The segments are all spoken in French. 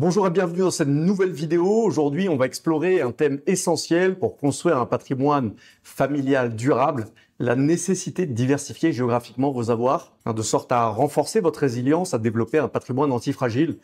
Bonjour et bienvenue dans cette nouvelle vidéo. Aujourd'hui, on va explorer un thème essentiel pour construire un patrimoine familial durable, la nécessité de diversifier géographiquement vos avoirs, hein, de sorte à renforcer votre résilience, à développer un patrimoine antifragile.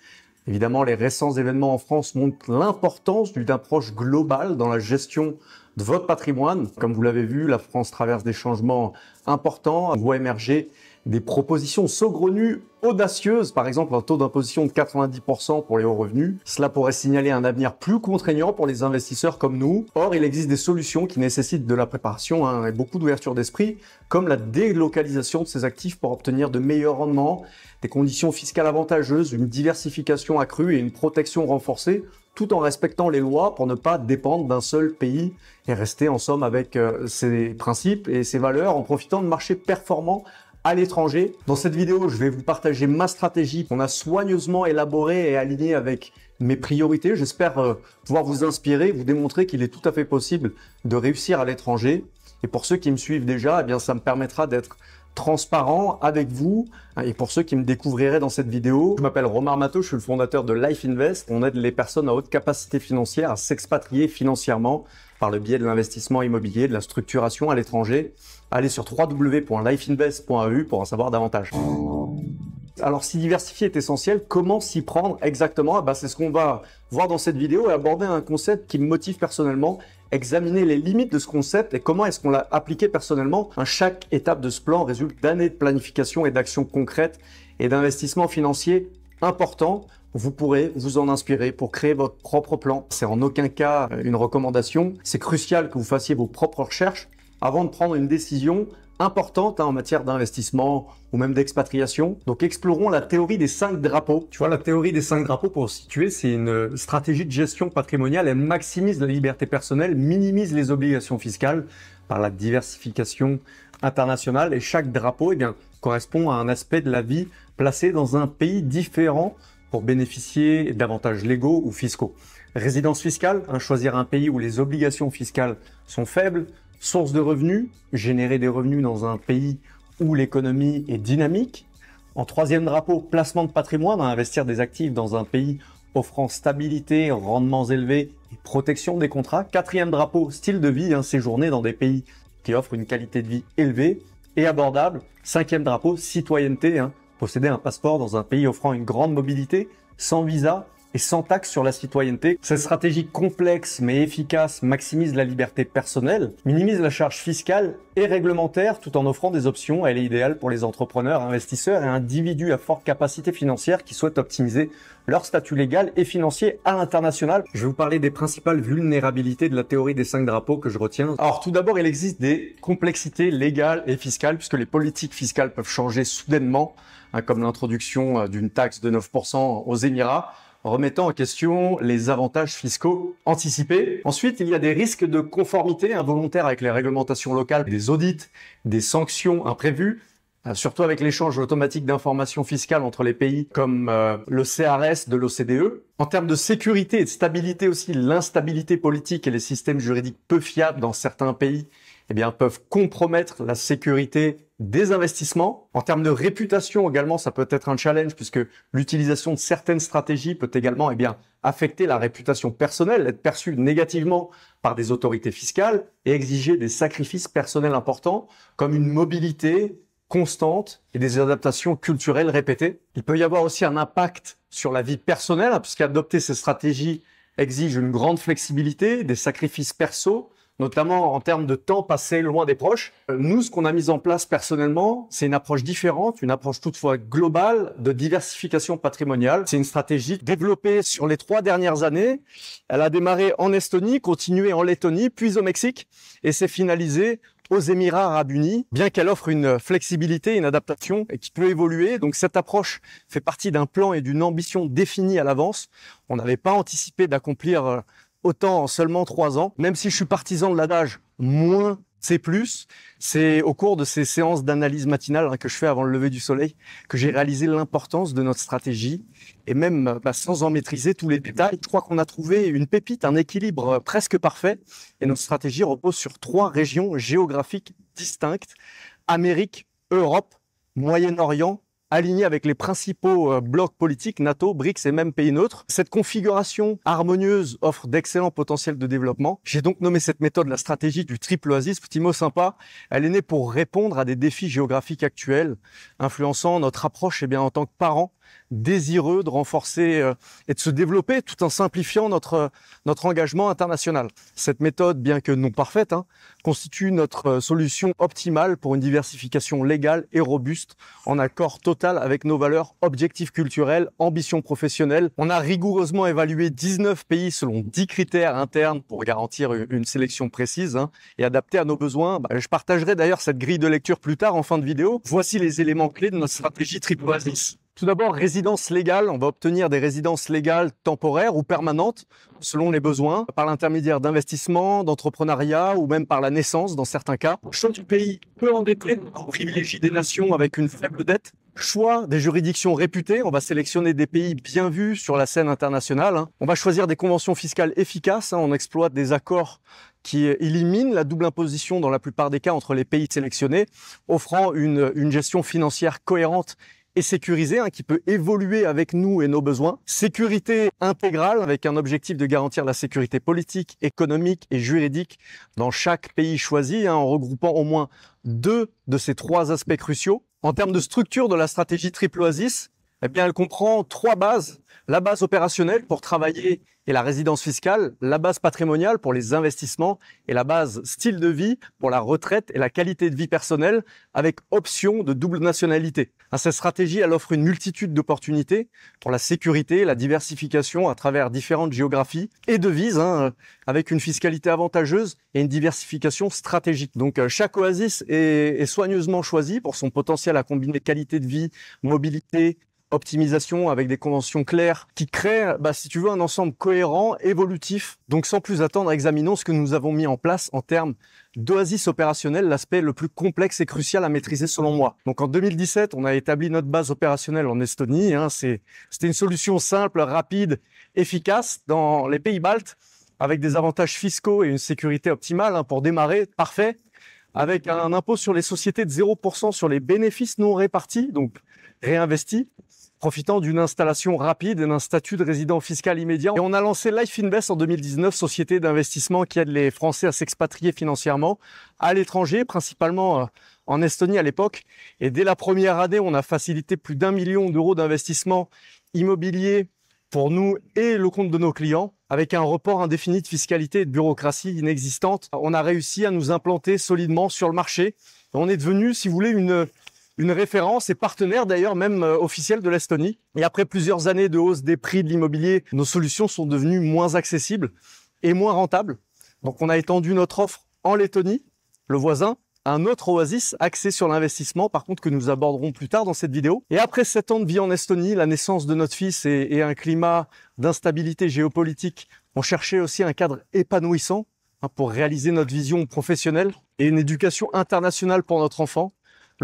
Évidemment, les récents événements en France montrent l'importance d'une approche globale dans la gestion de votre patrimoine. Comme vous l'avez vu, la France traverse des changements importants, voit émerger des propositions saugrenues, audacieuses, par exemple un taux d'imposition de 90% pour les hauts revenus. Cela pourrait signaler un avenir plus contraignant pour les investisseurs comme nous. Or, il existe des solutions qui nécessitent de la préparation hein, et beaucoup d'ouverture d'esprit, comme la délocalisation de ces actifs pour obtenir de meilleurs rendements, des conditions fiscales avantageuses, une diversification accrue et une protection renforcée tout en respectant les lois pour ne pas dépendre d'un seul pays et rester en somme avec euh, ses principes et ses valeurs en profitant de marchés performants à l'étranger. Dans cette vidéo, je vais vous partager ma stratégie qu'on a soigneusement élaborée et alignée avec mes priorités. J'espère euh, pouvoir vous inspirer, vous démontrer qu'il est tout à fait possible de réussir à l'étranger. Et pour ceux qui me suivent déjà, eh bien, ça me permettra d'être transparent avec vous. Et pour ceux qui me découvriraient dans cette vidéo, je m'appelle Romar Matteau, je suis le fondateur de Life Invest. On aide les personnes à haute capacité financière à s'expatrier financièrement par le biais de l'investissement immobilier, de la structuration à l'étranger allez sur www.lifeinvest.eu pour en savoir davantage. Alors si diversifier est essentiel, comment s'y prendre exactement bah, C'est ce qu'on va voir dans cette vidéo et aborder un concept qui me motive personnellement, examiner les limites de ce concept et comment est-ce qu'on l'a appliqué personnellement. chaque étape de ce plan résulte d'années de planification et d'actions concrètes et d'investissements financiers importants vous pourrez vous en inspirer pour créer votre propre plan. C'est en aucun cas euh, une recommandation. C'est crucial que vous fassiez vos propres recherches avant de prendre une décision importante hein, en matière d'investissement ou même d'expatriation. Donc explorons la théorie des cinq drapeaux. Tu vois, la théorie des cinq drapeaux, pour situer, c'est une stratégie de gestion patrimoniale. Elle maximise la liberté personnelle, minimise les obligations fiscales par la diversification internationale. Et chaque drapeau eh bien, correspond à un aspect de la vie placé dans un pays différent pour bénéficier d'avantages légaux ou fiscaux. Résidence fiscale, hein, choisir un pays où les obligations fiscales sont faibles, Source de revenus, générer des revenus dans un pays où l'économie est dynamique. En troisième drapeau, placement de patrimoine, investir des actifs dans un pays offrant stabilité, rendements élevés et protection des contrats. Quatrième drapeau, style de vie, hein, séjourner dans des pays qui offrent une qualité de vie élevée et abordable. Cinquième drapeau, citoyenneté, hein, posséder un passeport dans un pays offrant une grande mobilité, sans visa, et sans taxe sur la citoyenneté. Cette stratégie complexe mais efficace maximise la liberté personnelle, minimise la charge fiscale et réglementaire tout en offrant des options. Elle est idéale pour les entrepreneurs, investisseurs et individus à forte capacité financière qui souhaitent optimiser leur statut légal et financier à l'international. Je vais vous parler des principales vulnérabilités de la théorie des cinq drapeaux que je retiens. Alors tout d'abord, il existe des complexités légales et fiscales puisque les politiques fiscales peuvent changer soudainement, hein, comme l'introduction euh, d'une taxe de 9% aux Émirats remettant en question les avantages fiscaux anticipés. Ensuite, il y a des risques de conformité involontaire avec les réglementations locales, des audits, des sanctions imprévues, euh, surtout avec l'échange automatique d'informations fiscales entre les pays comme euh, le CRS de l'OCDE. En termes de sécurité et de stabilité aussi, l'instabilité politique et les systèmes juridiques peu fiables dans certains pays eh bien, peuvent compromettre la sécurité des investissements. En termes de réputation également, ça peut être un challenge puisque l'utilisation de certaines stratégies peut également eh bien, affecter la réputation personnelle, être perçue négativement par des autorités fiscales et exiger des sacrifices personnels importants comme une mobilité constante et des adaptations culturelles répétées. Il peut y avoir aussi un impact sur la vie personnelle hein, puisqu'adopter ces stratégies exige une grande flexibilité, des sacrifices perso notamment en termes de temps passé loin des proches. Euh, nous, ce qu'on a mis en place personnellement, c'est une approche différente, une approche toutefois globale de diversification patrimoniale. C'est une stratégie développée sur les trois dernières années. Elle a démarré en Estonie, continué en Lettonie, puis au Mexique, et s'est finalisée aux Émirats arabes unis, bien qu'elle offre une flexibilité, une adaptation et qui peut évoluer. Donc cette approche fait partie d'un plan et d'une ambition définie à l'avance. On n'avait pas anticipé d'accomplir euh, autant en seulement trois ans, même si je suis partisan de l'adage moins c'est plus, c'est au cours de ces séances d'analyse matinale hein, que je fais avant le lever du soleil que j'ai réalisé l'importance de notre stratégie et même euh, bah, sans en maîtriser tous les détails, je crois qu'on a trouvé une pépite, un équilibre euh, presque parfait et notre stratégie repose sur trois régions géographiques distinctes, Amérique, Europe, Moyen-Orient aligné avec les principaux euh, blocs politiques NATO, BRICS et même pays neutres. Cette configuration harmonieuse offre d'excellents potentiels de développement. J'ai donc nommé cette méthode la stratégie du triple oasis, petit mot sympa. Elle est née pour répondre à des défis géographiques actuels, influençant notre approche et eh bien, en tant que parents désireux de renforcer euh, et de se développer tout en simplifiant notre, euh, notre engagement international. Cette méthode, bien que non parfaite, hein, constitue notre euh, solution optimale pour une diversification légale et robuste en accord total avec nos valeurs objectifs culturels, ambitions professionnelles. On a rigoureusement évalué 19 pays selon 10 critères internes pour garantir une sélection précise hein, et adaptée à nos besoins. Bah, je partagerai d'ailleurs cette grille de lecture plus tard en fin de vidéo. Voici les éléments clés de notre stratégie Triple tout d'abord, résidence légale. On va obtenir des résidences légales temporaires ou permanentes selon les besoins par l'intermédiaire d'investissements, d'entrepreneuriat ou même par la naissance dans certains cas. Choix du pays peu endetté, on privilégie des nations avec une faible dette. Choix des juridictions réputées, on va sélectionner des pays bien vus sur la scène internationale. Hein. On va choisir des conventions fiscales efficaces, hein. on exploite des accords qui éliminent la double imposition dans la plupart des cas entre les pays sélectionnés, offrant une, une gestion financière cohérente et sécurisé, hein, qui peut évoluer avec nous et nos besoins. Sécurité intégrale, avec un objectif de garantir la sécurité politique, économique et juridique dans chaque pays choisi, hein, en regroupant au moins deux de ces trois aspects cruciaux. En termes de structure de la stratégie Triple Oasis, eh bien, elle comprend trois bases. La base opérationnelle pour travailler et la résidence fiscale, la base patrimoniale pour les investissements et la base style de vie pour la retraite et la qualité de vie personnelle avec option de double nationalité. Cette stratégie, elle offre une multitude d'opportunités pour la sécurité, la diversification à travers différentes géographies et devises hein, avec une fiscalité avantageuse et une diversification stratégique. Donc, euh, chaque oasis est, soigneusement choisi pour son potentiel à combiner qualité de vie, mobilité, optimisation avec des conventions claires qui créent, bah, si tu veux, un ensemble cohérent, évolutif. Donc sans plus attendre, examinons ce que nous avons mis en place en termes d'oasis opérationnelle, l'aspect le plus complexe et crucial à maîtriser selon moi. Donc en 2017, on a établi notre base opérationnelle en Estonie. Hein, c'est, c'était une solution simple, rapide, efficace dans les pays baltes, avec des avantages fiscaux et une sécurité optimale hein, pour démarrer, parfait avec un impôt sur les sociétés de 0% sur les bénéfices non répartis, donc réinvestis, profitant d'une installation rapide et d'un statut de résident fiscal immédiat. Et on a lancé Life Invest en 2019, société d'investissement qui aide les Français à s'expatrier financièrement à l'étranger, principalement euh, en Estonie à l'époque. Et dès la première année, on a facilité plus d'un million d'euros d'investissement immobilier pour nous et le compte de nos clients. Avec un report indéfini de fiscalité et de bureaucratie inexistante, on a réussi à nous implanter solidement sur le marché. On est devenu, si vous voulez, une, une référence et partenaire d'ailleurs même euh, officiel de l'Estonie. Et après plusieurs années de hausse des prix de l'immobilier, nos solutions sont devenues moins accessibles et moins rentables. Donc on a étendu notre offre en Lettonie, le voisin, un autre oasis axé sur l'investissement, par contre, que nous aborderons plus tard dans cette vidéo. Et après sept ans de vie en Estonie, la naissance de notre fils et, un climat d'instabilité géopolitique, on cherchait aussi un cadre épanouissant hein, pour réaliser notre vision professionnelle et une éducation internationale pour notre enfant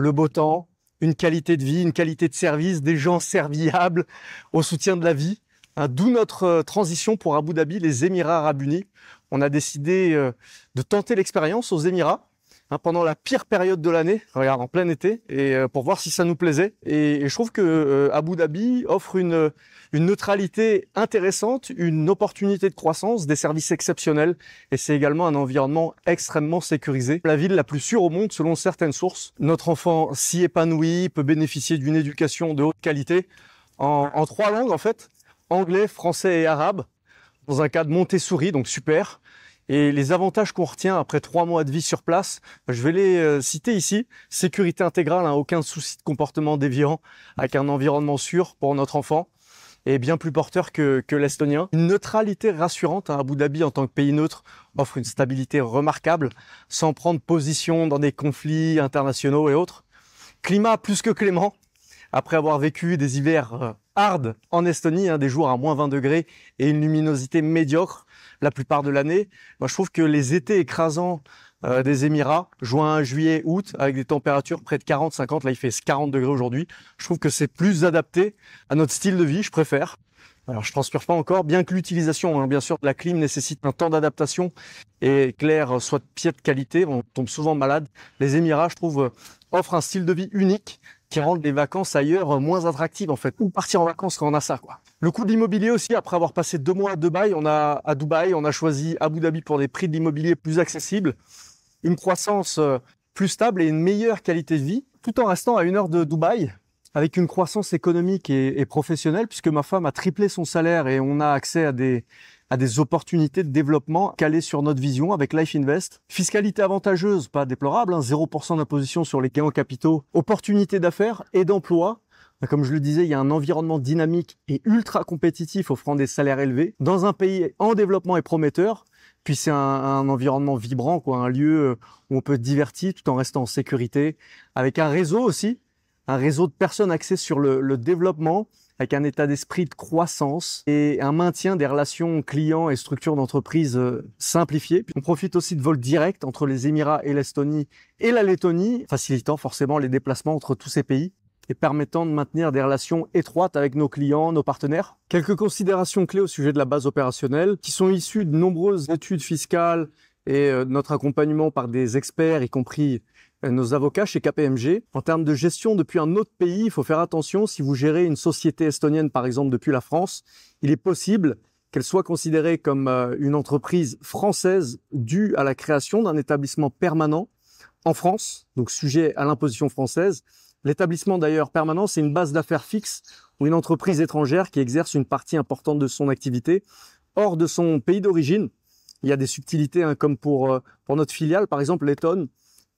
le beau temps, une qualité de vie, une qualité de service, des gens serviables au soutien de la vie. Hein, d'où notre euh, transition pour Abu Dhabi, les Émirats arabes unis. On a décidé euh, de tenter l'expérience aux Émirats Hein, pendant la pire période de l'année, regarde, en plein été, et euh, pour voir si ça nous plaisait. Et, je trouve que euh, Abu Dhabi offre une, neutralité intéressante, une opportunité de croissance, des services exceptionnels, et c'est également un environnement extrêmement sécurisé. La ville la plus sûre au monde, selon certaines sources. Notre enfant s'y épanouit, peut bénéficier d'une éducation de haute qualité en, trois langues en fait, anglais, français et arabe, dans un cadre Montessori, donc super. Et les avantages qu'on retient après trois mois de vie sur place, je vais les euh, citer ici. Sécurité intégrale, hein, aucun souci de comportement déviant, avec un environnement sûr pour notre enfant et bien plus porteur que, l'estonien. Une neutralité rassurante, hein. Abu Dhabi en tant que pays neutre offre une stabilité remarquable, sans prendre position dans des conflits internationaux et autres. Climat plus que clément, après avoir vécu des hivers euh, hard en Estonie, hein, des jours à moins 20 degrés et une luminosité médiocre, la plupart de l'année. Moi, je trouve que les étés écrasants euh, des Émirats, juin, juillet, août, avec des températures près de 40, 50, là, il fait 40 degrés aujourd'hui. Je trouve que c'est plus adapté à notre style de vie, je préfère. Alors, je transpire pas encore, bien que l'utilisation, hein, bien sûr, de la clim nécessite un temps d'adaptation et clair euh, soit de pied de qualité. On tombe souvent malade. Les Émirats, je trouve, euh, offrent un style de vie unique qui rend les vacances ailleurs moins attractives, en fait. Ou partir en vacances quand on a ça, quoi. Le coût de l'immobilier aussi, après avoir passé deux mois à Dubaï, on a, à Dubaï, on a choisi Abu Dhabi pour des prix de l'immobilier plus accessibles, une croissance euh, plus stable et une meilleure qualité de vie, tout en restant à une heure de Dubaï, avec une croissance économique et, professionnelle, puisque ma femme a triplé son salaire et on a accès à des, à des opportunités de développement calées sur notre vision avec Life Invest. Fiscalité avantageuse, pas déplorable, 0% hein, d'imposition sur les gains en capitaux, opportunités d'affaires et d'emploi, bah, comme je le disais, il y a un environnement dynamique et ultra compétitif offrant des salaires élevés dans un pays en développement et prometteur. Puis c'est un, environnement vibrant, quoi, un lieu euh, où on peut se divertir tout en restant en sécurité, avec un réseau aussi, un réseau de personnes axées sur le, le développement, avec un état d'esprit de croissance et un maintien des relations clients et structures d'entreprise euh, simplifiées. On profite aussi de vols directs entre les Émirats et l'Estonie et la Lettonie, facilitant forcément les déplacements entre tous ces pays et permettant de maintenir des relations étroites avec nos clients, nos partenaires. Quelques considérations clés au sujet de la base opérationnelle qui sont issues de nombreuses études fiscales et euh, notre accompagnement par des experts, y compris euh, nos avocats chez KPMG. En termes de gestion depuis un autre pays, il faut faire attention. Si vous gérez une société estonienne, par exemple, depuis la France, il est possible qu'elle soit considérée comme euh, une entreprise française due à la création d'un établissement permanent en France, donc sujet à l'imposition française, L'établissement d'ailleurs permanent, c'est une base d'affaires fixe ou une entreprise étrangère qui exerce une partie importante de son activité hors de son pays d'origine. Il y a des subtilités hein, comme pour, euh, pour notre filiale, par exemple letton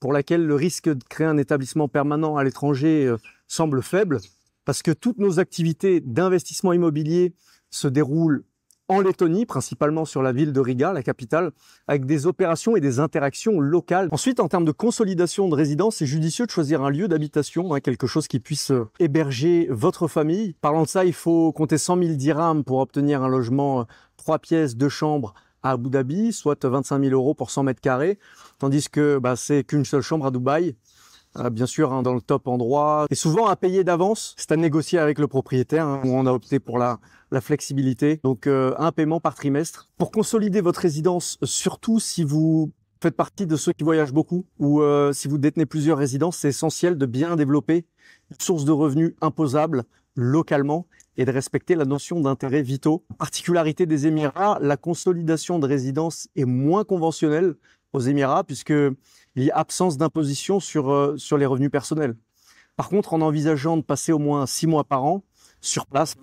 pour laquelle le risque de créer un établissement permanent à l'étranger euh, semble faible, parce que toutes nos activités d'investissement immobilier se déroulent en Lettonie, principalement sur la ville de Riga, la capitale, avec des opérations et des interactions locales. Ensuite, en termes de consolidation de résidence, c'est judicieux de choisir un lieu d'habitation, hein, quelque chose qui puisse euh, héberger votre famille. Parlant de ça, il faut compter 100 000 dirhams pour obtenir un logement 3 euh, pièces, 2 chambres à Abu Dhabi, soit 25 000 euros pour 100 mètres carrés, tandis que bah, c'est qu'une seule chambre à Dubaï, ah, bien sûr hein, dans le top endroit, et souvent à payer d'avance. C'est à négocier avec le propriétaire, hein, où on a opté pour la, la flexibilité, donc euh, un paiement par trimestre. Pour consolider votre résidence, surtout si vous faites partie de ceux qui voyagent beaucoup ou euh, si vous détenez plusieurs résidences, c'est essentiel de bien développer une source de revenus imposable localement et de respecter la notion d'intérêt vitaux. Particularité des Émirats, la consolidation de résidence est moins conventionnelle aux Émirats puisque il y a absence d'imposition sur, euh, sur les revenus personnels. Par contre, en envisageant de passer au moins six mois par an sur place,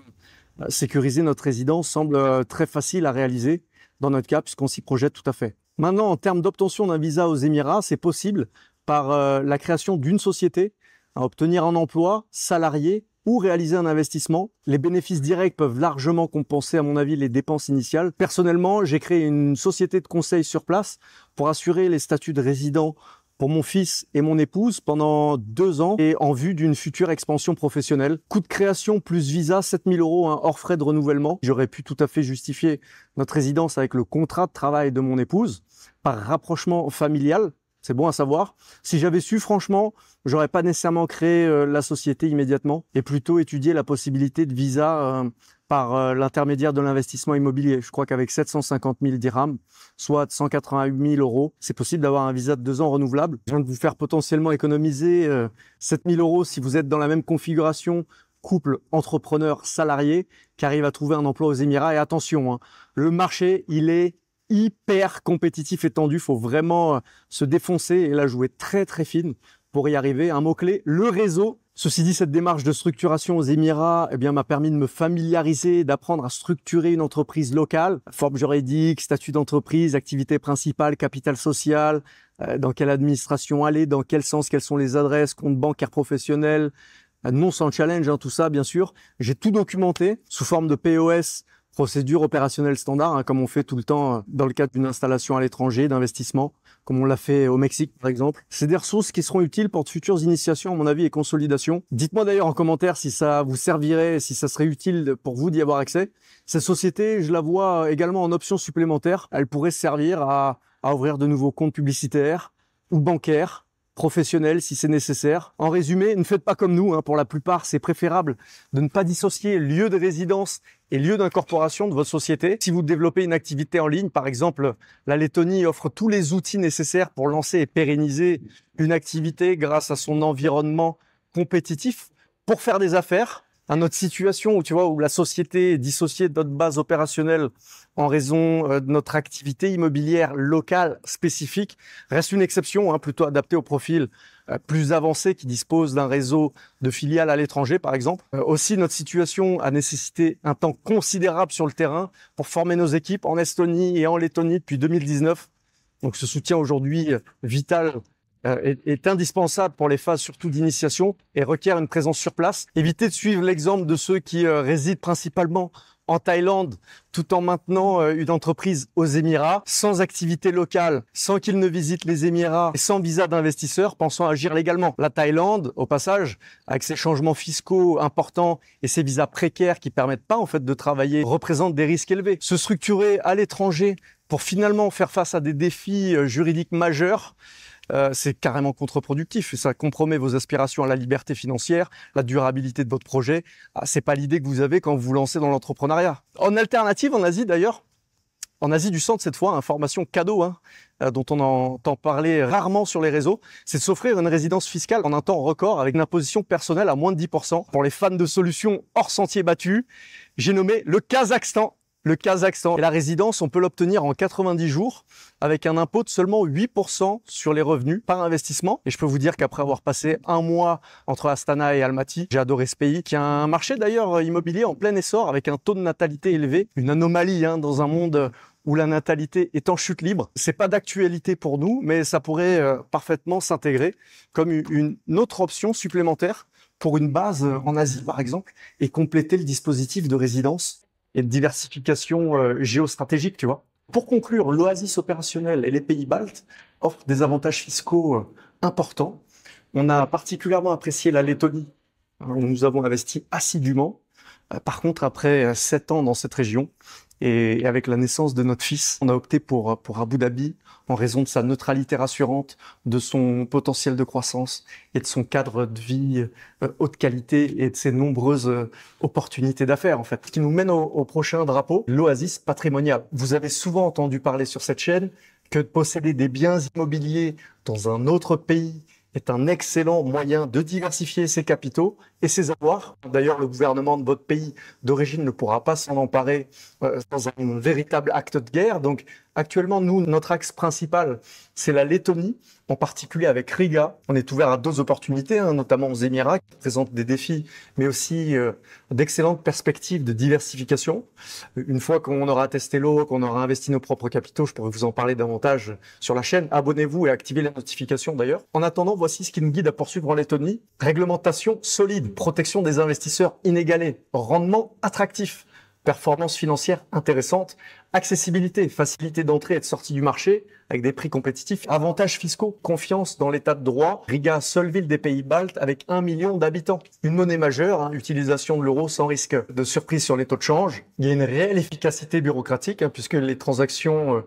euh, sécuriser notre résidence semble euh, très facile à réaliser dans notre cas, puisqu'on s'y projette tout à fait. Maintenant, en termes d'obtention d'un visa aux Émirats, c'est possible par la création d'une société à obtenir un emploi salarié ou réaliser un investissement. Les bénéfices directs peuvent largement compenser, à mon avis, les dépenses initiales. Personnellement, j'ai créé une société de conseil sur place pour assurer les statuts de résident pour mon fils et mon épouse pendant deux ans et en vue d'une future expansion professionnelle. Coût de création plus visa, 7000 euros hors frais de renouvellement. J'aurais pu tout à fait justifier notre résidence avec le contrat de travail de mon épouse par rapprochement familial. C'est bon à savoir. Si j'avais su, franchement, j'aurais pas nécessairement créé euh, la société immédiatement et plutôt étudié la possibilité de visa euh, par euh, l'intermédiaire de l'investissement immobilier. Je crois qu'avec 750 000 dirhams, soit 188 000 euros, c'est possible d'avoir un visa de deux ans renouvelable. Je viens de vous faire potentiellement économiser 7 000 euros si vous êtes dans la même configuration couple entrepreneur salarié qui arrive à trouver un emploi aux Émirats. Et attention, hein, le marché, il est hyper compétitif et tendu. Faut vraiment se défoncer et là jouer très très fine pour y arriver. Un mot-clé, le réseau. Ceci dit, cette démarche de structuration aux Émirats eh bien, m'a permis de me familiariser, d'apprendre à structurer une entreprise locale, forme juridique, statut d'entreprise, activité principale, capital social, euh, dans quelle administration aller, dans quel sens, quelles sont les adresses, compte bancaire professionnel, euh, non sans challenge, hein, tout ça bien sûr. J'ai tout documenté sous forme de POS, procédure opérationnelle standard, hein, comme on fait tout le temps euh, dans le cadre d'une installation à l'étranger, d'investissement comme on l'a fait au Mexique par exemple. C'est des ressources qui seront utiles pour de futures initiations à mon avis et consolidations. Dites-moi d'ailleurs en commentaire si ça vous servirait, si ça serait utile pour vous d'y avoir accès. Cette société, je la vois également en option supplémentaire. Elle pourrait servir à ouvrir de nouveaux comptes publicitaires ou bancaires professionnels si c'est nécessaire. En résumé, ne faites pas comme nous. Hein. pour la plupart, c'est préférable de ne pas dissocier lieu de résidence et lieu d'incorporation de votre société. Si vous développez une activité en ligne, par exemple, la Lettonie offre tous les outils nécessaires pour lancer et pérenniser une activité grâce à son environnement compétitif pour faire des affaires à autre situation où tu vois où la société est dissociée de notre base opérationnelle en raison euh, de notre activité immobilière locale spécifique reste une exception, hein, plutôt adaptée au profil euh, plus avancé qui dispose d'un réseau de filiales à l'étranger, par exemple. Euh, aussi, notre situation a nécessité un temps considérable sur le terrain pour former nos équipes en Estonie et en Lettonie depuis 2019. Donc ce soutien aujourd'hui vital euh, est, indispensable pour les phases surtout d'initiation et requiert une présence sur place. Évitez de suivre l'exemple de ceux qui euh, résident principalement en Thaïlande tout en maintenant euh, une entreprise aux Émirats sans activité locale, sans qu'ils ne visitent les Émirats et sans visa d'investisseur, pensant agir légalement. La Thaïlande, au passage, avec ses changements fiscaux importants et ses visas précaires qui permettent pas en fait de travailler, représente des risques élevés. Se structurer à l'étranger pour finalement faire face à des défis juridiques majeurs euh, c'est carrément contre-productif. Ça compromet vos aspirations à la liberté financière, la durabilité de votre projet. Ah, c'est pas l'idée que vous avez quand vous vous lancez dans l'entrepreneuriat. En alternative, en Asie d'ailleurs, en Asie du Centre cette fois, une hein, formation cadeau hein, euh, dont on entend parler rarement sur les réseaux, c'est de s'offrir une résidence fiscale en un temps record avec une imposition personnelle à moins de 10% pour les fans de solutions hors sentier battu. J'ai nommé le Kazakhstan. Le Kazakhstan et la résidence, on peut l'obtenir en 90 jours avec un impôt de seulement 8% sur les revenus par investissement. Et je peux vous dire qu'après avoir passé un mois entre Astana et Almaty, j'ai adoré ce pays qui a un marché d'ailleurs immobilier en plein essor avec un taux de natalité élevé, une anomalie hein, dans un monde où la natalité est en chute libre. C'est pas d'actualité pour nous, mais ça pourrait euh, parfaitement s'intégrer comme une autre option supplémentaire pour une base euh, en Asie, par exemple, et compléter le dispositif de résidence et de diversification euh, géostratégique, tu vois. Pour conclure, l'oasis opérationnelle et les pays baltes offrent des avantages fiscaux euh, importants. On a particulièrement apprécié la Lettonie, hein, où nous avons investi assidûment. Euh, par contre, après sept ans dans cette région et avec la naissance de notre fils, on a opté pour, pour Abu Dhabi, en raison de sa neutralité rassurante, de son potentiel de croissance et de son cadre de vie euh, haute qualité et de ses nombreuses euh, opportunités d'affaires, en fait, qui nous mène au, prochain drapeau, l'oasis patrimoniale. Vous avez souvent entendu parler sur cette chaîne que posséder des biens immobiliers dans un autre pays est un excellent moyen de diversifier ses capitaux et ses avoirs. D'ailleurs, le gouvernement de votre pays d'origine ne pourra pas s'en emparer euh, dans sans un véritable acte de guerre. Donc, Actuellement, nous, notre axe principal, c'est la Lettonie, en particulier avec Riga. On est ouvert à d'autres opportunités, hein, notamment aux Émirats, qui présentent des défis, mais aussi euh, d'excellentes perspectives de diversification. Une fois qu'on aura testé l'eau, qu'on aura investi nos propres capitaux, je pourrais vous en parler davantage sur la chaîne. Abonnez-vous et activez les notifications d'ailleurs. En attendant, voici ce qui nous guide à poursuivre en Lettonie. Réglementation solide, protection des investisseurs inégalée, rendement attractif performance financière intéressante, accessibilité, facilité d'entrée et de sortie du marché avec des prix compétitifs, avantages fiscaux, confiance dans l'état de droit. Riga, seule ville des pays baltes avec un million d'habitants. Une monnaie majeure, hein, utilisation de l'euro sans risque de surprise sur les taux de change. Il y a une réelle efficacité bureaucratique hein, puisque les transactions euh,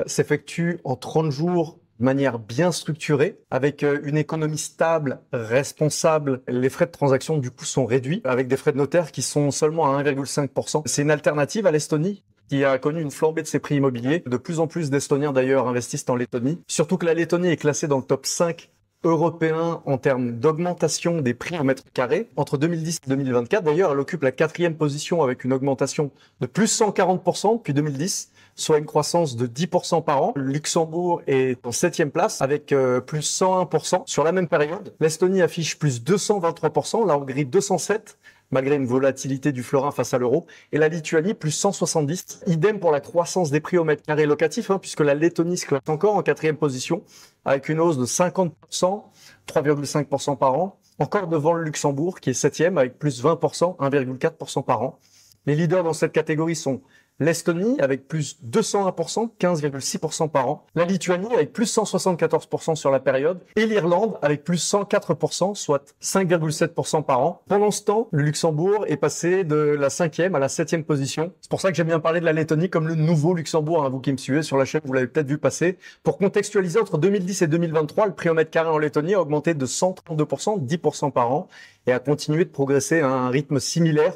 euh, s'effectuent en 30 jours de manière bien structurée, avec euh, une économie stable, responsable. Les frais de transaction, du coup, sont réduits, avec des frais de notaire qui sont seulement à 1,5%. C'est une alternative à l'Estonie qui a connu une flambée de ses prix immobiliers. De plus en plus d'Estoniens d'ailleurs investissent en Lettonie. Surtout que la Lettonie est classée dans le top 5 européen en termes d'augmentation des prix au mètre carré. Entre 2010 et 2024, d'ailleurs, elle occupe la quatrième position avec une augmentation de plus 140% depuis 2010 soit une croissance de 10% par an. Le Luxembourg est en septième place avec euh, plus 101% sur la même période. L'Estonie affiche plus 223%, la Hongrie 207 malgré une volatilité du florin face à l'euro, et la Lituanie plus 170. Idem pour la croissance des prix au mètre carré locatif, hein, puisque la Lettonie se classe encore en quatrième position, avec une hausse de 50%, 3,5% par an, encore devant le Luxembourg, qui est septième, avec plus 20%, 1,4% par an. Les leaders dans cette catégorie sont l'Estonie avec plus 201%, 15,6% par an, la Lituanie avec plus 174% sur la période, et l'Irlande avec plus 104%, soit 5,7% par an. Pendant ce temps, le Luxembourg est passé de la cinquième à la septième position. C'est pour ça que j'aime bien parler de la Lettonie comme le nouveau Luxembourg. Hein, vous qui me suivez sur la chaîne, vous l'avez peut-être vu passer. Pour contextualiser, entre 2010 et 2023, le prix au mètre carré en Lettonie a augmenté de 132%, 10% par an, et a continué de progresser à un rythme similaire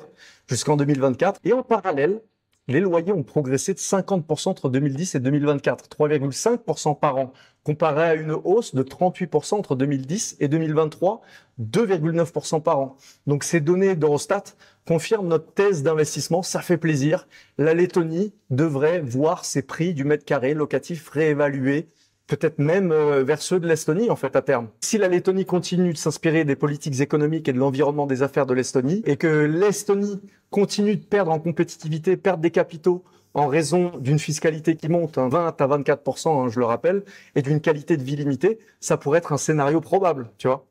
jusqu'en 2024. Et en parallèle, les loyers ont progressé de 50% entre 2010 et 2024, 3,5% par an, comparé à une hausse de 38% entre 2010 et 2023, 2,9% par an. Donc ces données d'Eurostat confirment notre thèse d'investissement, ça fait plaisir. La Lettonie devrait voir ses prix du mètre carré locatif réévalués peut-être même euh, vers ceux de l'Estonie en fait à terme. Si la Lettonie continue de s'inspirer des politiques économiques et de l'environnement des affaires de l'Estonie et que l'Estonie continue de perdre en compétitivité, perdre des capitaux en raison d'une fiscalité qui monte hein, à 20 à 24 je le rappelle et d'une qualité de vie limitée, ça pourrait être un scénario probable, tu vois.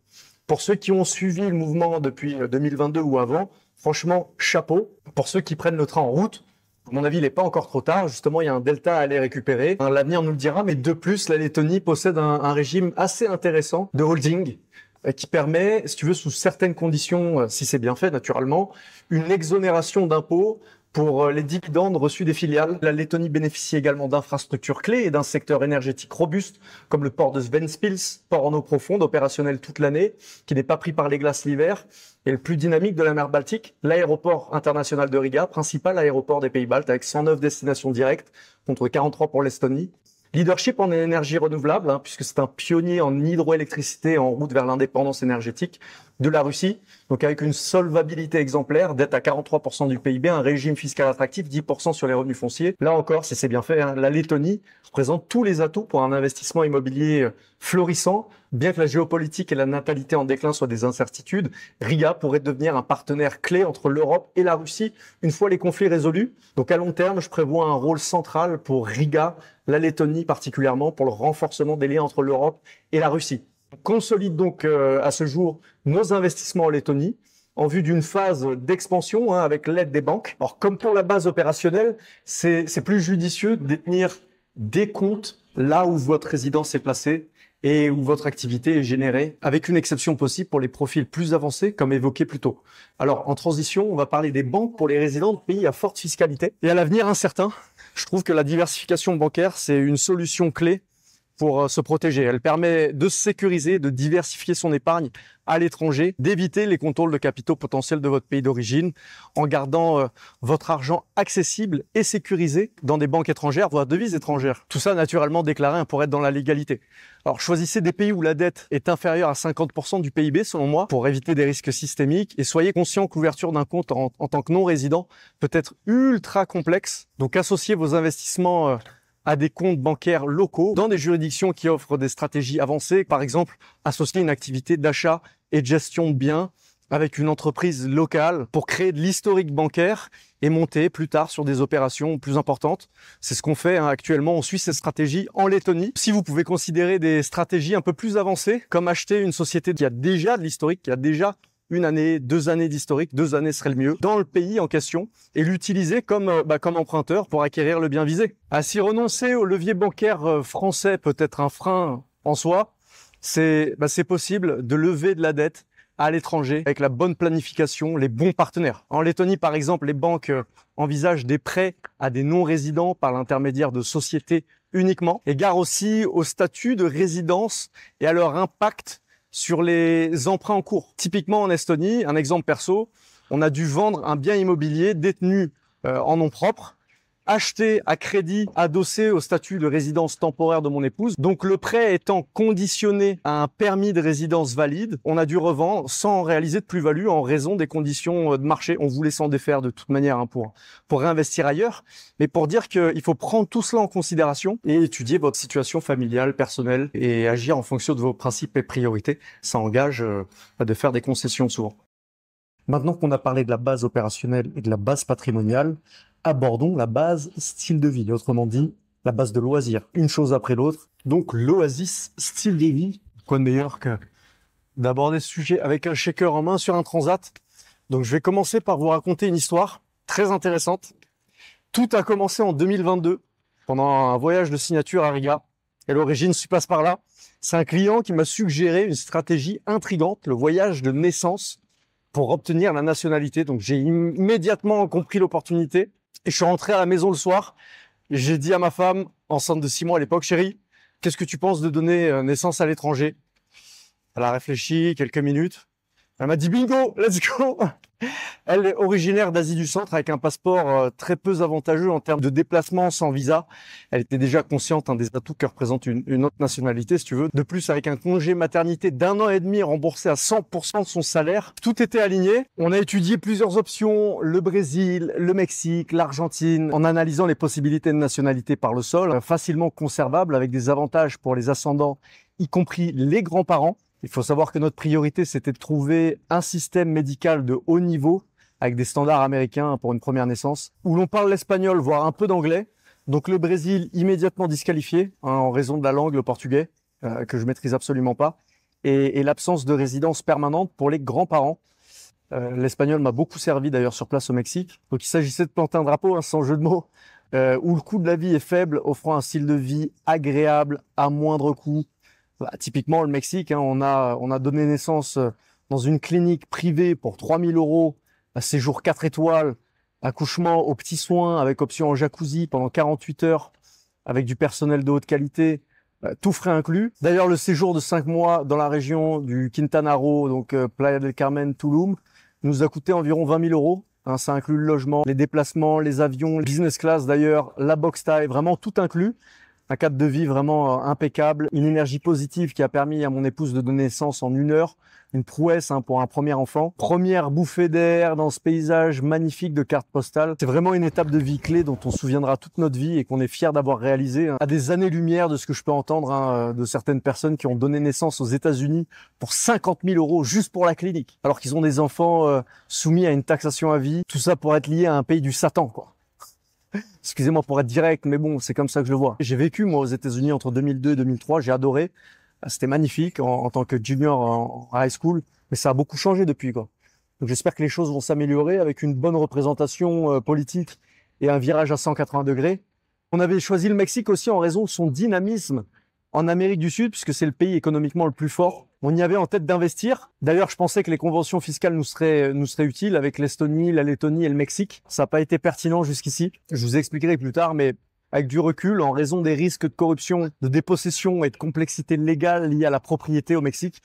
Pour ceux qui ont suivi le mouvement depuis 2022 euh, ou avant, franchement chapeau. Pour ceux qui prennent le train en route, à mon avis, il n'est pas encore trop tard. Justement, il y a un delta à aller récupérer. L'avenir nous le dira, mais de plus, la Lettonie possède un, un régime assez intéressant de holding euh, qui permet, si tu veux, sous certaines conditions, euh, si c'est bien fait naturellement, une exonération d'impôts pour euh, les dividendes reçus des filiales. La Lettonie bénéficie également d'infrastructures clés et d'un secteur énergétique robuste, comme le port de Svenspils, port en eau profonde, opérationnel toute l'année, qui n'est pas pris par les glaces l'hiver, et le plus dynamique de la mer Baltique, l'aéroport international de Riga, principal aéroport des Pays-Baltes, avec 109 destinations directes, contre 43 pour l'Estonie. Leadership en énergie renouvelable, hein, puisque c'est un pionnier en hydroélectricité en route vers l'indépendance énergétique, de la Russie, donc avec une solvabilité exemplaire, dette à 43% du PIB, un régime fiscal attractif, 10% sur les revenus fonciers. Là encore, si c'est bien fait, hein. la Lettonie présente tous les atouts pour un investissement immobilier euh, florissant, bien que la géopolitique et la natalité en déclin soient des incertitudes. Riga pourrait devenir un partenaire clé entre l'Europe et la Russie une fois les conflits résolus. Donc à long terme, je prévois un rôle central pour Riga, la Lettonie particulièrement, pour le renforcement des liens entre l'Europe et la Russie consolide donc euh, à ce jour nos investissements en Lettonie en vue d'une phase d'expansion hein, avec l'aide des banques. Alors comme pour la base opérationnelle, c'est plus judicieux de détenir des comptes là où votre résidence est placée et où votre activité est générée, avec une exception possible pour les profils plus avancés, comme évoqué plus tôt. Alors, en transition, on va parler des banques pour les résidents de pays à forte fiscalité et à l'avenir incertain. Je trouve que la diversification bancaire, c'est une solution clé pour euh, se protéger. Elle permet de se sécuriser, de diversifier son épargne à l'étranger, d'éviter les contrôles de capitaux potentiels de votre pays d'origine en gardant euh, votre argent accessible et sécurisé dans des banques étrangères, voire devises étrangères. Tout ça naturellement déclaré pour être dans la légalité. Alors choisissez des pays où la dette est inférieure à 50% du PIB selon moi pour éviter des risques systémiques et soyez conscient que l'ouverture d'un compte en, tant que non résident peut être ultra complexe. Donc associez vos investissements euh, à des comptes bancaires locaux dans des juridictions qui offrent des stratégies avancées, par exemple associer une activité d'achat et de gestion de biens avec une entreprise locale pour créer de l'historique bancaire et monter plus tard sur des opérations plus importantes. C'est ce qu'on fait hein, actuellement. On suit cette stratégie en Lettonie. Si vous pouvez considérer des stratégies un peu plus avancées, comme acheter une société qui a déjà de l'historique, qui a déjà une année, deux années d'historique, deux années serait le mieux, dans le pays en question, et l'utiliser comme, euh, bah, comme emprunteur pour acquérir le bien visé. À s'y renoncer au levier bancaire euh, français peut être un frein en soi, c'est bah, possible de lever de la dette à l'étranger avec la bonne planification, les bons partenaires. En Lettonie, par exemple, les banques euh, envisagent des prêts à des non-résidents par l'intermédiaire de sociétés uniquement, et gare aussi au statut de résidence et à leur impact sur les emprunts en cours. Typiquement en Estonie, un exemple perso, on a dû vendre un bien immobilier détenu euh, en nom propre acheté à crédit adossé au statut de résidence temporaire de mon épouse. Donc le prêt étant conditionné à un permis de résidence valide, on a dû revendre sans réaliser de plus-value en raison des conditions euh, de marché. On voulait s'en défaire de toute manière hein, pour, pour réinvestir ailleurs, mais pour dire qu'il faut prendre tout cela en considération et étudier votre situation familiale, personnelle et agir en fonction de vos principes et priorités. Ça engage euh, de faire des concessions souvent. Maintenant qu'on a parlé de la base opérationnelle et de la base patrimoniale, abordons la base style de vie, autrement dit la base de loisirs, une chose après l'autre. Donc l'oasis style de vie, quoi de meilleur que d'aborder ce sujet avec un shaker en main sur un transat. Donc je vais commencer par vous raconter une histoire très intéressante. Tout a commencé en 2022 pendant un voyage de signature à Riga. Et l'origine se passe par là. C'est un client qui m'a suggéré une stratégie intrigante, le voyage de naissance pour obtenir la nationalité. Donc j'ai immédiatement compris l'opportunité. Et je suis rentré à la maison le soir. J'ai dit à ma femme, enceinte de six mois à l'époque, chérie, qu'est-ce que tu penses de donner euh, naissance à l'étranger Elle a réfléchi quelques minutes. Elle m'a dit bingo, let's go. Elle est originaire d'Asie du Centre avec un passeport euh, très peu avantageux en termes de déplacement sans visa. Elle était déjà consciente hein, des atouts que représente une, une, autre nationalité, si tu veux. De plus, avec un congé maternité d'un an et demi remboursé à 100% de son salaire, tout était aligné. On a étudié plusieurs options, le Brésil, le Mexique, l'Argentine, en analysant les possibilités de nationalité par le sol, facilement conservable avec des avantages pour les ascendants, y compris les grands-parents. Il faut savoir que notre priorité, c'était de trouver un système médical de haut niveau avec des standards américains pour une première naissance, où l'on parle l'espagnol, voire un peu d'anglais. Donc le Brésil immédiatement disqualifié hein, en raison de la langue, le portugais, euh, que je maîtrise absolument pas, et, l'absence de résidence permanente pour les grands-parents. Euh, l'espagnol m'a beaucoup servi d'ailleurs sur place au Mexique. Donc il s'agissait de planter un drapeau, hein, sans jeu de mots, euh, où le coût de la vie est faible, offrant un style de vie agréable, à moindre coût, bah, typiquement, le Mexique, hein, on, a, on a donné naissance euh, dans une clinique privée pour 3000 euros, à séjour 4 étoiles, accouchement aux petits soins avec option en jacuzzi pendant 48 heures, avec du personnel de haute qualité, euh, tout frais inclus. D'ailleurs, le séjour de 5 mois dans la région du Quintana Roo, donc euh, Playa del Carmen, Tulum, nous a coûté environ 20 000 euros. Hein, ça inclut le logement, les déplacements, les avions, business class d'ailleurs, la box taille, vraiment tout inclus, un cadre de vie vraiment euh, impeccable, une énergie positive qui a permis à mon épouse de donner naissance en une heure, une prouesse hein, pour un premier enfant. Première bouffée d'air dans ce paysage magnifique de cartes postale. C'est vraiment une étape de vie clé dont on se souviendra toute notre vie et qu'on est fier d'avoir réalisé hein. à des années-lumière de ce que je peux entendre hein, euh, de certaines personnes qui ont donné naissance aux États-Unis pour 50 000 euros juste pour la clinique, alors qu'ils ont des enfants euh, soumis à une taxation à vie. Tout ça pour être lié à un pays du Satan, quoi. Excusez-moi pour être direct, mais bon, c'est comme ça que je le vois. J'ai vécu, moi, aux États-Unis entre 2002 et 2003. J'ai adoré. Ah, c'était magnifique en, tant que junior en, high school. Mais ça a beaucoup changé depuis, quoi. Donc, j'espère que les choses vont s'améliorer avec une bonne représentation euh, politique et un virage à 180 degrés. On avait choisi le Mexique aussi en raison de son dynamisme en Amérique du Sud, puisque c'est le pays économiquement le plus fort. On y avait en tête d'investir. D'ailleurs, je pensais que les conventions fiscales nous seraient, euh, nous seraient utiles avec l'Estonie, la Lettonie et le Mexique. Ça n'a pas été pertinent jusqu'ici. Je vous expliquerai plus tard, mais avec du recul, en raison des risques de corruption, de dépossession et de complexité légale liée à la propriété au Mexique,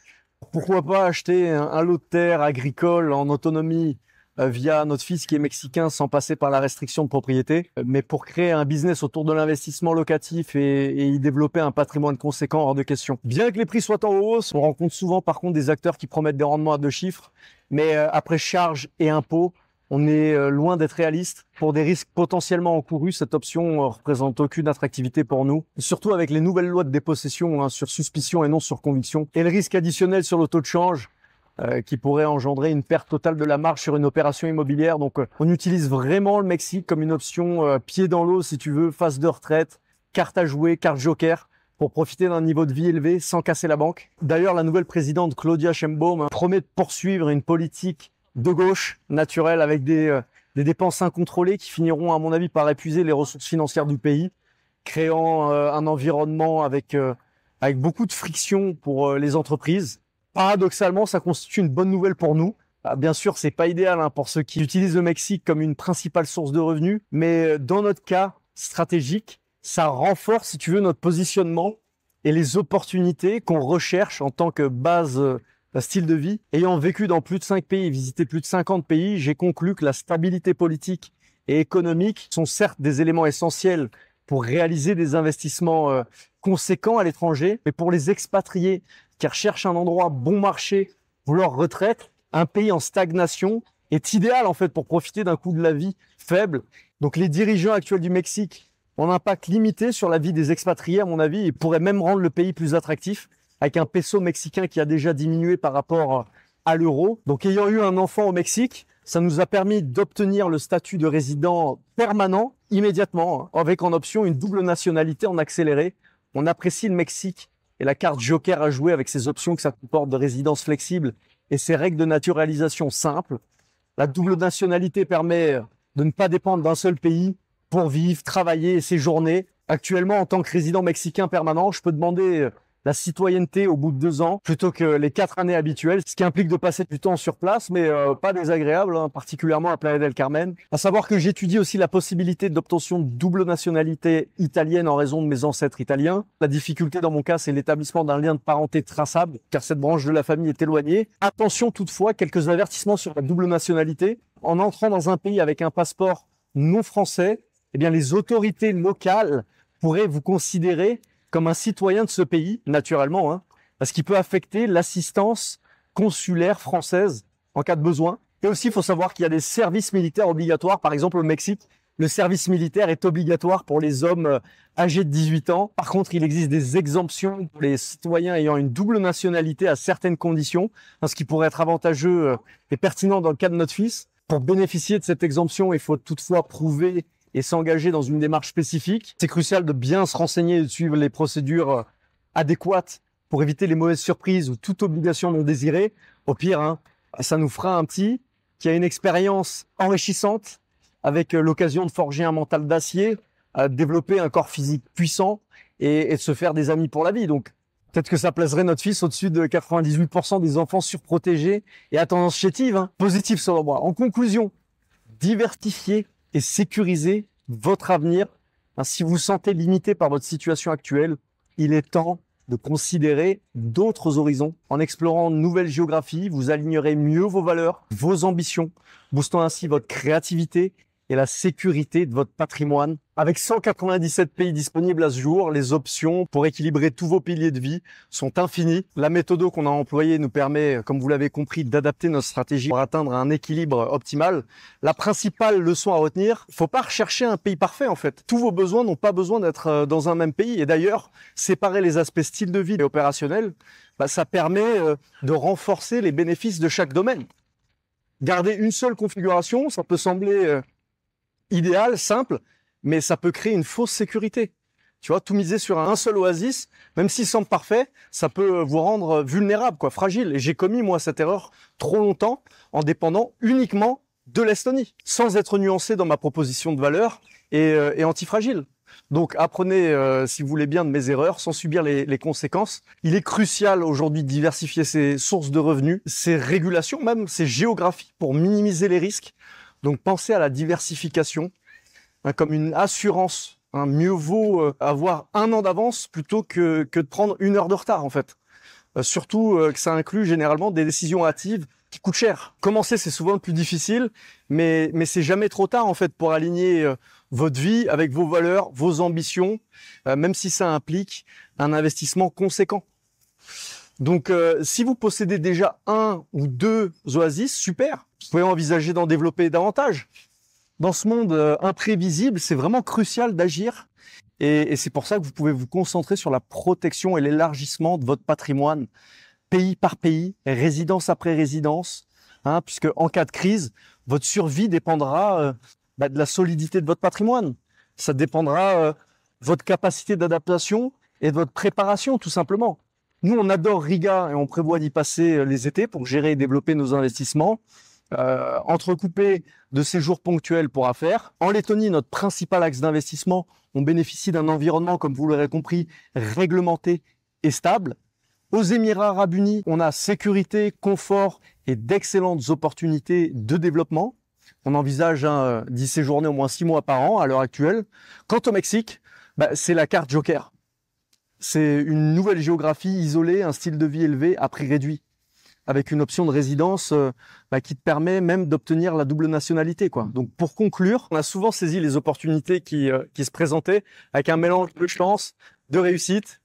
pourquoi pas acheter un, un lot de terre agricole en autonomie euh, via notre fils qui est mexicain sans passer par la restriction de propriété. Euh, mais pour créer un business autour de l'investissement locatif et, y développer un patrimoine conséquent hors de question. Bien que les prix soient en hausse, on rencontre souvent par contre des acteurs qui promettent des rendements à deux chiffres, mais euh, après charges et impôts, on est loin d'être réaliste. Pour des risques potentiellement encourus, cette option représente aucune attractivité pour nous, surtout avec les nouvelles lois de dépossession hein, sur suspicion et non sur conviction. Et le risque additionnel sur le taux de change, euh, qui pourrait engendrer une perte totale de la marge sur une opération immobilière. Donc euh, on utilise vraiment le Mexique comme une option euh, pied dans l'eau, si tu veux, face de retraite, carte à jouer, carte joker pour profiter d'un niveau de vie élevé sans casser la banque. D'ailleurs, la nouvelle présidente Claudia Schembaum promet de poursuivre une politique de gauche naturelle avec des, dépenses incontrôlées qui finiront, à mon avis, par épuiser les ressources financières du pays, créant un environnement avec, avec beaucoup de friction pour les entreprises Paradoxalement, ça constitue une bonne nouvelle pour nous. Ah, bien sûr, c'est pas idéal hein, pour ceux qui utilisent le Mexique comme une principale source de revenus, mais euh, dans notre cas stratégique, ça renforce, si tu veux, notre positionnement et les opportunités qu'on recherche en tant que base de euh, style de vie. Ayant vécu dans plus de 5 pays, visité plus de 50 pays, j'ai conclu que la stabilité politique et économique sont certes des éléments essentiels pour réaliser des investissements euh, conséquents à l'étranger, mais pour les expatriés qui recherchent un endroit bon marché pour leur retraite, un pays en stagnation est idéal en fait pour profiter d'un coût de la vie faible. Donc les dirigeants actuels du Mexique ont un impact limité sur la vie des expatriés à mon avis et pourraient même rendre le pays plus attractif avec un peso mexicain qui a déjà diminué par rapport à l'euro. Donc ayant eu un enfant au Mexique, ça nous a permis d'obtenir le statut de résident permanent immédiatement hein, avec en option une double nationalité en accéléré. On apprécie le Mexique et la carte Joker à jouer avec ses options que ça comporte de résidence flexible et ses règles de naturalisation simples. La double nationalité permet de ne pas dépendre d'un seul pays pour vivre, travailler et séjourner. Actuellement, en tant que résident mexicain permanent, je peux demander la citoyenneté au bout de deux ans plutôt que les quatre années habituelles, ce qui implique de passer du temps sur place, mais euh, pas désagréable, hein, particulièrement à Playa del Carmen. À savoir que j'étudie aussi la possibilité d'obtention de double nationalité italienne en raison de mes ancêtres italiens. La difficulté dans mon cas, c'est l'établissement d'un lien de parenté traçable, car cette branche de la famille est éloignée. Attention toutefois, quelques avertissements sur la double nationalité. En entrant dans un pays avec un passeport non français, eh bien les autorités locales pourraient vous considérer comme un citoyen de ce pays, naturellement, hein, parce qu'il peut affecter l'assistance consulaire française en cas de besoin. Et aussi, il faut savoir qu'il y a des services militaires obligatoires. Par exemple, au Mexique, le service militaire est obligatoire pour les hommes euh, âgés de 18 ans. Par contre, il existe des exemptions pour les citoyens ayant une double nationalité à certaines conditions, hein, ce qui pourrait être avantageux euh, et pertinent dans le cas de notre fils. Pour bénéficier de cette exemption, il faut toutefois prouver et s'engager dans une démarche spécifique. C'est crucial de bien se renseigner et de suivre les procédures euh, adéquates pour éviter les mauvaises surprises ou toute obligation non désirée. Au pire, hein, ça nous fera un petit qui a une expérience enrichissante avec euh, l'occasion de forger un mental d'acier, euh, développer un corps physique puissant et, de se faire des amis pour la vie. Donc, peut-être que ça placerait notre fils au-dessus de 98% des enfants surprotégés et à tendance chétive. Hein. Positif selon moi. En conclusion, diversifier et sécuriser votre avenir. si vous vous sentez limité par votre situation actuelle, il est temps de considérer d'autres horizons. En explorant de nouvelles géographies, vous alignerez mieux vos valeurs, vos ambitions, boostant ainsi votre créativité et la sécurité de votre patrimoine. Avec 197 pays disponibles à ce jour, les options pour équilibrer tous vos piliers de vie sont infinies. La méthode qu'on a employée nous permet, comme vous l'avez compris, d'adapter notre stratégie pour atteindre un équilibre optimal. La principale leçon à retenir, faut pas rechercher un pays parfait en fait. Tous vos besoins n'ont pas besoin d'être euh, dans un même pays. Et d'ailleurs, séparer les aspects style de vie et opérationnel, bah, ça permet euh, de renforcer les bénéfices de chaque domaine. Garder une seule configuration, ça peut sembler euh, idéal, simple, mais ça peut créer une fausse sécurité. Tu vois, tout miser sur un seul oasis, même s'il semble parfait, ça peut vous rendre euh, vulnérable, quoi, fragile. Et j'ai commis, moi, cette erreur trop longtemps en dépendant uniquement de l'Estonie, sans être nuancé dans ma proposition de valeur et, euh, et antifragile. Donc apprenez, euh, si vous voulez bien, de mes erreurs sans subir les, les conséquences. Il est crucial aujourd'hui de diversifier ses sources de revenus, ses régulations même, ses géographies pour minimiser les risques. Donc pensez à la diversification hein, comme une assurance. Hein. Mieux vaut euh, avoir un an d'avance plutôt que, que, de prendre une heure de retard en fait. Euh, surtout euh, que ça inclut généralement des décisions hâtives qui coûtent cher. Commencer c'est souvent plus difficile, mais, mais c'est jamais trop tard en fait pour aligner votre vie avec vos valeurs, vos ambitions, même si ça implique un investissement conséquent. Donc, euh, si vous possédez déjà un ou deux oasis, super. Vous pouvez envisager d'en développer davantage. Dans ce monde euh, imprévisible, c'est vraiment crucial d'agir. Et, c'est pour ça que vous pouvez vous concentrer sur la protection et l'élargissement de votre patrimoine, pays par pays, résidence après résidence, hein, puisque en cas de crise, votre survie dépendra euh, bah, de la solidité de votre patrimoine. Ça dépendra de votre capacité d'adaptation et de votre préparation, tout simplement. Nous, on adore Riga et on prévoit d'y passer euh, les étés pour gérer et développer nos investissements, euh, entrecoupés de séjours ponctuels pour affaires. En Lettonie, notre principal axe d'investissement, on bénéficie d'un environnement, comme vous l'aurez compris, réglementé et stable. Aux Émirats arabes unis, on a sécurité, confort et d'excellentes opportunités de développement. On envisage hein, d'y séjourner au moins six mois par an à l'heure actuelle. Quant au Mexique, bah, c'est la carte joker. C'est une nouvelle géographie isolée, un style de vie élevé à prix réduit, avec une option de résidence euh, bah, qui te permet même d'obtenir la double nationalité. Donc pour conclure, on a souvent saisi les opportunités euh, qui, se présentaient avec un mélange de chance, de réussite.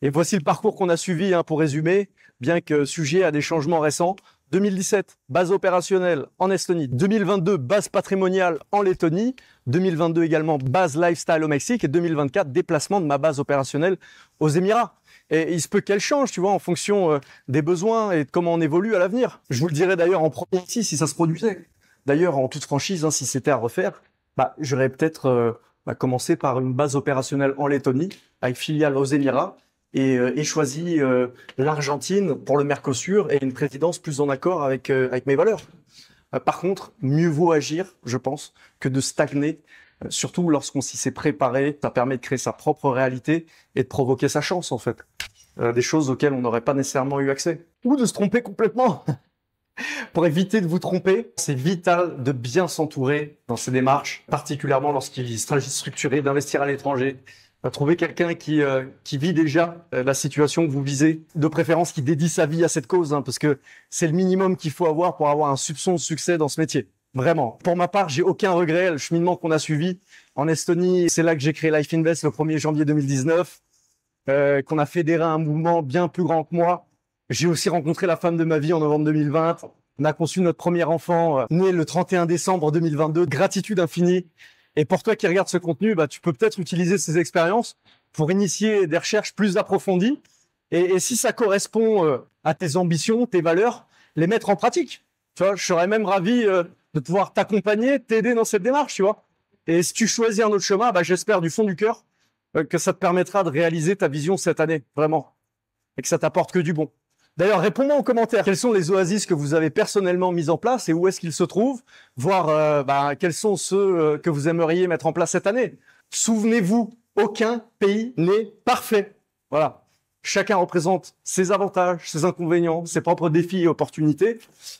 Et voici le parcours qu'on a suivi hein, pour résumer, bien que sujet à des changements récents. 2017, base opérationnelle en Estonie. 2022, base patrimoniale en Lettonie. 2022 également, base lifestyle au Mexique. Et 2024, déplacement de ma base opérationnelle aux Émirats. Et il se peut qu'elle change, tu vois, en fonction euh, des besoins et de comment on évolue à l'avenir. Je vous le dirais d'ailleurs en premier ici, si ça se produisait. D'ailleurs, en toute franchise, hein, si c'était à refaire, bah, j'aurais peut-être euh, bah, commencé par une base opérationnelle en Lettonie, avec filiale aux Émirats, et, euh, et choisi euh, l'Argentine pour le Mercosur et une présidence plus en accord avec, euh, mes valeurs. par contre, mieux vaut agir, je pense, que de stagner surtout lorsqu'on s'y s'est préparé, ça permet de créer sa propre réalité et de provoquer sa chance en fait. des choses auxquelles on n'aurait pas nécessairement eu accès. Ou de se tromper complètement. Pour éviter de vous tromper, c'est vital de bien s'entourer dans ces démarches, particulièrement lorsqu'il s'agit de structurer, d'investir à l'étranger, Trouver quelqu'un qui, euh, qui vit déjà euh, la situation que vous visez, de préférence qui dédie sa vie à cette cause, hein, parce que c'est le minimum qu'il faut avoir pour avoir un soupçon de succès dans ce métier. Vraiment. Pour ma part, j'ai aucun regret. Le cheminement qu'on a suivi en Estonie, c'est là que j'ai créé Life Invest le 1er janvier 2019, euh, qu'on a fédéré un mouvement bien plus grand que moi. J'ai aussi rencontré la femme de ma vie en novembre 2020. On a conçu notre premier enfant, euh, né le 31 décembre 2022. Gratitude infinie et pour toi qui regarde ce contenu, bah, tu peux peut-être utiliser ces expériences pour initier des recherches plus approfondies. Et, si ça correspond euh, à tes ambitions, tes valeurs, les mettre en pratique. Tu vois, je serais même ravi euh, de pouvoir t'accompagner, t'aider dans cette démarche, tu vois. Et si tu choisis un autre chemin, bah, j'espère du fond du cœur euh, que ça te permettra de réaliser ta vision cette année, vraiment. Et que ça t'apporte que du bon. D'ailleurs, réponds-moi en commentaire. sont les oasis que vous avez personnellement mis en place et où est-ce qu'ils se trouvent Voir euh, bah, quels sont ceux euh, que vous aimeriez mettre en place cette année. Souvenez-vous, aucun pays n'est parfait. Voilà. Chacun représente ses avantages, ses inconvénients, ses propres défis et opportunités.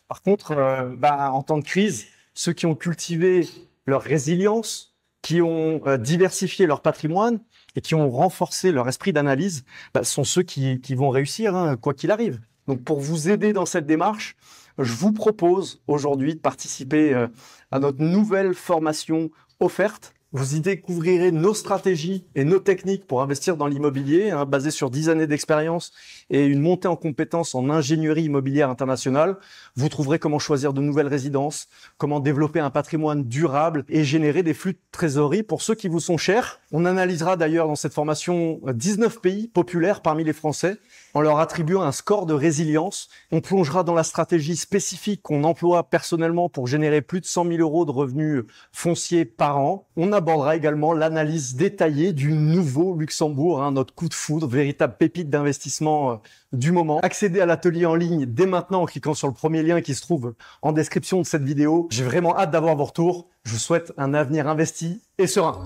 Par contre, euh, bah, en temps de crise, ceux qui ont cultivé leur résilience, qui ont diversifié leur patrimoine et qui ont renforcé leur esprit d'analyse, bah, sont ceux qui, vont réussir, hein, quoi qu'il arrive. Donc pour vous aider dans cette démarche, je vous propose aujourd'hui de participer euh, à notre nouvelle formation offerte. Vous y découvrirez nos stratégies et nos techniques pour investir dans l'immobilier, hein, basées sur 10 années d'expérience et une montée en compétences en ingénierie immobilière internationale. Vous trouverez comment choisir de nouvelles résidences, comment développer un patrimoine durable et générer des flux de trésorerie pour ceux qui vous sont chers. On analysera d'ailleurs dans cette formation 19 euh, pays populaires parmi les Français en leur attribuant un score de résilience. On plongera dans la stratégie spécifique qu'on emploie personnellement pour générer plus de 100 000 euros de revenus fonciers par an. On abordera également l'analyse détaillée du nouveau Luxembourg, hein, notre coup de foudre, véritable pépite d'investissement euh, du moment. Accédez à l'atelier en ligne dès maintenant en cliquant sur le premier lien qui se trouve en description de cette vidéo. J'ai vraiment hâte d'avoir vos retours. Je vous souhaite un avenir investi et serein.